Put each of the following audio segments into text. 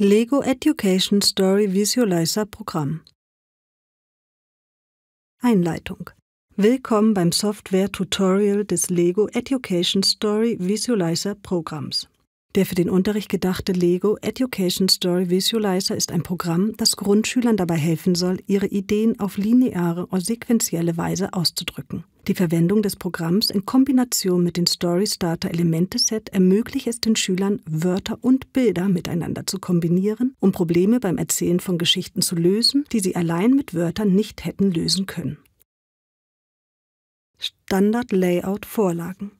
Lego Education Story Visualizer Programm. Einleitung. Willkommen beim Software-Tutorial des Lego Education Story Visualizer Programms. Der für den Unterricht gedachte Lego Education Story Visualizer ist ein Programm, das Grundschülern dabei helfen soll, ihre Ideen auf lineare oder sequentielle Weise auszudrücken. Die Verwendung des Programms in Kombination mit dem Story Starter Elemente Set ermöglicht es den Schülern, Wörter und Bilder miteinander zu kombinieren, um Probleme beim Erzählen von Geschichten zu lösen, die sie allein mit Wörtern nicht hätten lösen können. Standard Layout Vorlagen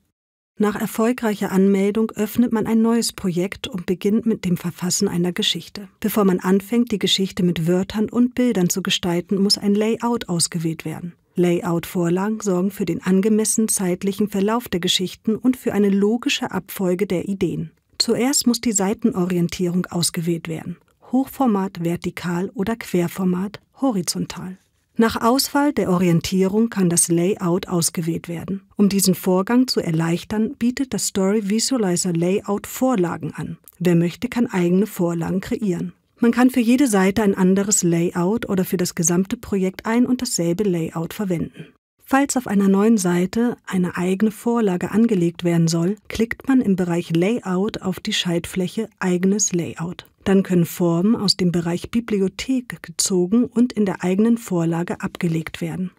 nach erfolgreicher Anmeldung öffnet man ein neues Projekt und beginnt mit dem Verfassen einer Geschichte. Bevor man anfängt, die Geschichte mit Wörtern und Bildern zu gestalten, muss ein Layout ausgewählt werden. Layout-Vorlagen sorgen für den angemessen zeitlichen Verlauf der Geschichten und für eine logische Abfolge der Ideen. Zuerst muss die Seitenorientierung ausgewählt werden. Hochformat vertikal oder Querformat horizontal. Nach Auswahl der Orientierung kann das Layout ausgewählt werden. Um diesen Vorgang zu erleichtern, bietet das Story Visualizer Layout Vorlagen an. Wer möchte, kann eigene Vorlagen kreieren. Man kann für jede Seite ein anderes Layout oder für das gesamte Projekt ein und dasselbe Layout verwenden. Falls auf einer neuen Seite eine eigene Vorlage angelegt werden soll, klickt man im Bereich Layout auf die Schaltfläche Eigenes Layout. Dann können Formen aus dem Bereich Bibliothek gezogen und in der eigenen Vorlage abgelegt werden.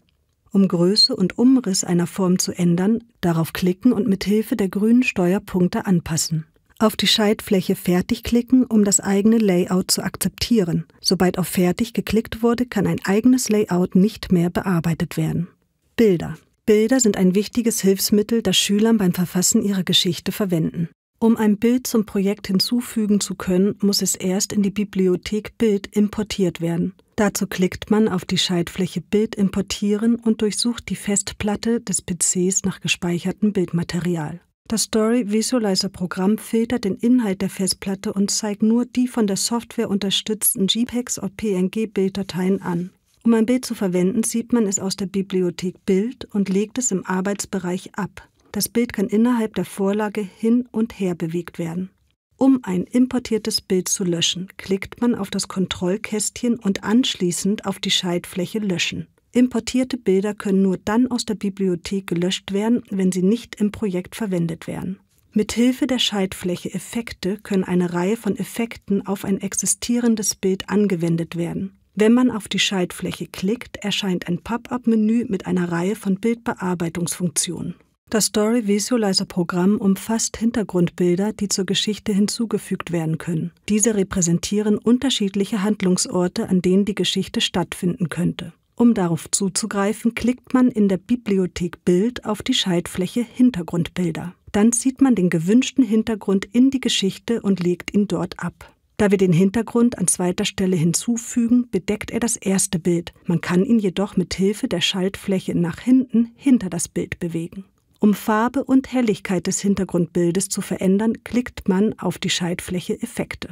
Um Größe und Umriss einer Form zu ändern, darauf klicken und mit Hilfe der grünen Steuerpunkte anpassen. Auf die Schaltfläche Fertig klicken, um das eigene Layout zu akzeptieren. Sobald auf Fertig geklickt wurde, kann ein eigenes Layout nicht mehr bearbeitet werden. Bilder. Bilder sind ein wichtiges Hilfsmittel, das Schülern beim Verfassen ihrer Geschichte verwenden. Um ein Bild zum Projekt hinzufügen zu können, muss es erst in die Bibliothek Bild importiert werden. Dazu klickt man auf die Schaltfläche Bild importieren und durchsucht die Festplatte des PCs nach gespeichertem Bildmaterial. Das Story Visualizer Programm filtert den Inhalt der Festplatte und zeigt nur die von der Software unterstützten JPEGs oder PNG-Bilddateien an. Um ein Bild zu verwenden, sieht man es aus der Bibliothek Bild und legt es im Arbeitsbereich ab. Das Bild kann innerhalb der Vorlage hin und her bewegt werden. Um ein importiertes Bild zu löschen, klickt man auf das Kontrollkästchen und anschließend auf die Schaltfläche Löschen. Importierte Bilder können nur dann aus der Bibliothek gelöscht werden, wenn sie nicht im Projekt verwendet werden. Mithilfe der Schaltfläche Effekte können eine Reihe von Effekten auf ein existierendes Bild angewendet werden. Wenn man auf die Schaltfläche klickt, erscheint ein Pop-up-Menü mit einer Reihe von Bildbearbeitungsfunktionen. Das Story Visualizer Programm umfasst Hintergrundbilder, die zur Geschichte hinzugefügt werden können. Diese repräsentieren unterschiedliche Handlungsorte, an denen die Geschichte stattfinden könnte. Um darauf zuzugreifen, klickt man in der Bibliothek Bild auf die Schaltfläche Hintergrundbilder. Dann zieht man den gewünschten Hintergrund in die Geschichte und legt ihn dort ab. Da wir den Hintergrund an zweiter Stelle hinzufügen, bedeckt er das erste Bild. Man kann ihn jedoch mit Hilfe der Schaltfläche nach hinten hinter das Bild bewegen. Um Farbe und Helligkeit des Hintergrundbildes zu verändern, klickt man auf die Schaltfläche Effekte.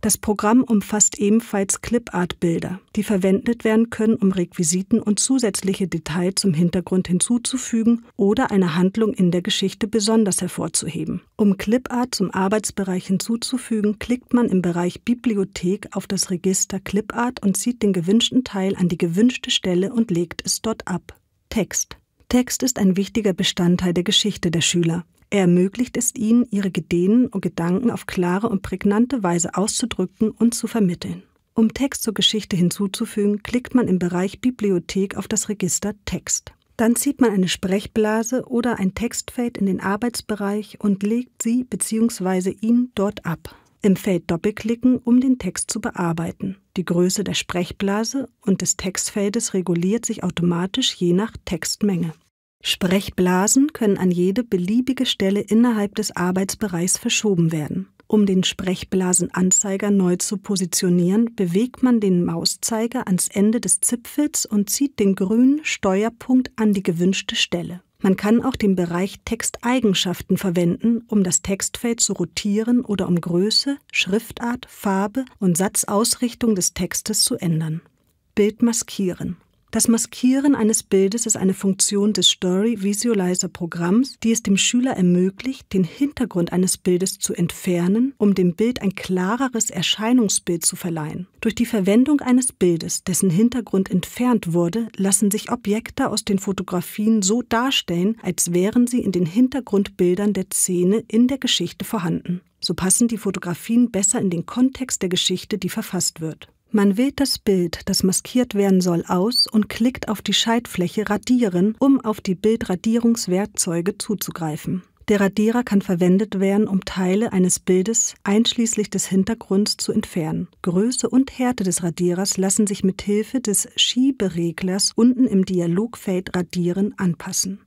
Das Programm umfasst ebenfalls Clipart-Bilder, die verwendet werden können, um Requisiten und zusätzliche Details zum Hintergrund hinzuzufügen oder eine Handlung in der Geschichte besonders hervorzuheben. Um Clipart zum Arbeitsbereich hinzuzufügen, klickt man im Bereich Bibliothek auf das Register Clipart und zieht den gewünschten Teil an die gewünschte Stelle und legt es dort ab. Text Text ist ein wichtiger Bestandteil der Geschichte der Schüler. Er ermöglicht es ihnen, ihre Ideen und Gedanken auf klare und prägnante Weise auszudrücken und zu vermitteln. Um Text zur Geschichte hinzuzufügen, klickt man im Bereich Bibliothek auf das Register Text. Dann zieht man eine Sprechblase oder ein Textfeld in den Arbeitsbereich und legt sie bzw. ihn dort ab. Im Feld doppelklicken, um den Text zu bearbeiten. Die Größe der Sprechblase und des Textfeldes reguliert sich automatisch je nach Textmenge. Sprechblasen können an jede beliebige Stelle innerhalb des Arbeitsbereichs verschoben werden. Um den Sprechblasenanzeiger neu zu positionieren, bewegt man den Mauszeiger ans Ende des Zipfels und zieht den grünen Steuerpunkt an die gewünschte Stelle. Man kann auch den Bereich Texteigenschaften verwenden, um das Textfeld zu rotieren oder um Größe, Schriftart, Farbe und Satzausrichtung des Textes zu ändern. Bild maskieren. Das Maskieren eines Bildes ist eine Funktion des Story Visualizer Programms, die es dem Schüler ermöglicht, den Hintergrund eines Bildes zu entfernen, um dem Bild ein klareres Erscheinungsbild zu verleihen. Durch die Verwendung eines Bildes, dessen Hintergrund entfernt wurde, lassen sich Objekte aus den Fotografien so darstellen, als wären sie in den Hintergrundbildern der Szene in der Geschichte vorhanden. So passen die Fotografien besser in den Kontext der Geschichte, die verfasst wird. Man wählt das Bild, das maskiert werden soll, aus und klickt auf die Schaltfläche Radieren, um auf die Bildradierungswerkzeuge zuzugreifen. Der Radierer kann verwendet werden, um Teile eines Bildes einschließlich des Hintergrunds zu entfernen. Größe und Härte des Radierers lassen sich mit Hilfe des Schiebereglers unten im Dialogfeld Radieren anpassen.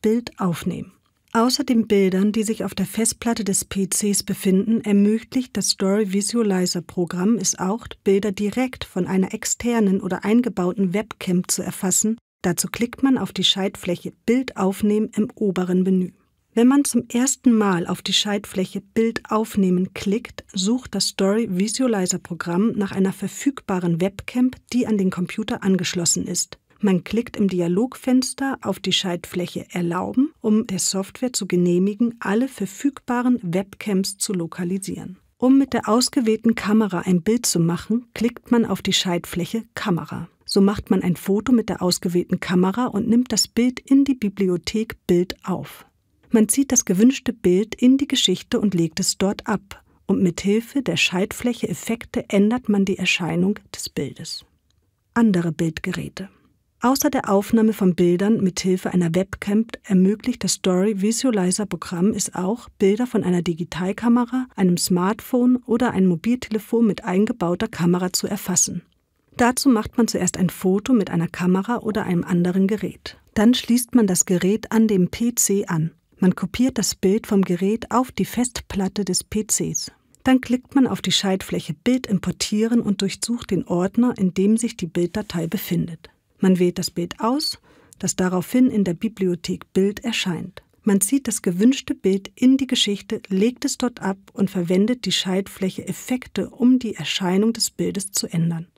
Bild aufnehmen. Außer den Bildern, die sich auf der Festplatte des PCs befinden, ermöglicht das Story Visualizer Programm es auch, Bilder direkt von einer externen oder eingebauten Webcam zu erfassen. Dazu klickt man auf die Schaltfläche Bild aufnehmen im oberen Menü. Wenn man zum ersten Mal auf die Schaltfläche Bild aufnehmen klickt, sucht das Story Visualizer Programm nach einer verfügbaren Webcam, die an den Computer angeschlossen ist. Man klickt im Dialogfenster auf die Schaltfläche Erlauben, um der Software zu genehmigen, alle verfügbaren Webcams zu lokalisieren. Um mit der ausgewählten Kamera ein Bild zu machen, klickt man auf die Schaltfläche Kamera. So macht man ein Foto mit der ausgewählten Kamera und nimmt das Bild in die Bibliothek Bild auf. Man zieht das gewünschte Bild in die Geschichte und legt es dort ab. Und mit Hilfe der Schaltfläche Effekte ändert man die Erscheinung des Bildes. Andere Bildgeräte. Außer der Aufnahme von Bildern mithilfe einer Webcam ermöglicht das Story Visualizer Programm es auch, Bilder von einer Digitalkamera, einem Smartphone oder einem Mobiltelefon mit eingebauter Kamera zu erfassen. Dazu macht man zuerst ein Foto mit einer Kamera oder einem anderen Gerät. Dann schließt man das Gerät an dem PC an. Man kopiert das Bild vom Gerät auf die Festplatte des PCs. Dann klickt man auf die Schaltfläche Bild importieren und durchsucht den Ordner, in dem sich die Bilddatei befindet. Man wählt das Bild aus, das daraufhin in der Bibliothek Bild erscheint. Man zieht das gewünschte Bild in die Geschichte, legt es dort ab und verwendet die Schaltfläche Effekte, um die Erscheinung des Bildes zu ändern.